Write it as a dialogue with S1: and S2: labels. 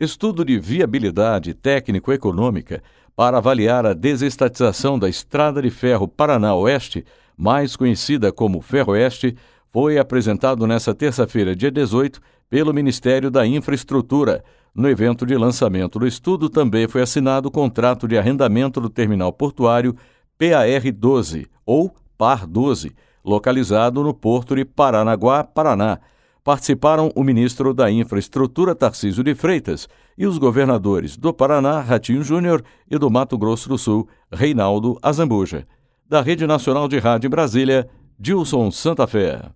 S1: estudo de viabilidade técnico-econômica para avaliar a desestatização da Estrada de Ferro Paraná Oeste, mais conhecida como Ferroeste, foi apresentado nesta terça-feira, dia 18, pelo Ministério da Infraestrutura. No evento de lançamento do estudo, também foi assinado o contrato de arrendamento do terminal portuário PAR-12 ou PAR-12, localizado no porto de Paranaguá, Paraná participaram o ministro da Infraestrutura Tarcísio de Freitas e os governadores do Paraná, Ratinho Júnior, e do Mato Grosso do Sul, Reinaldo Azambuja. Da Rede Nacional de Rádio Brasília, Dilson Santa Fé.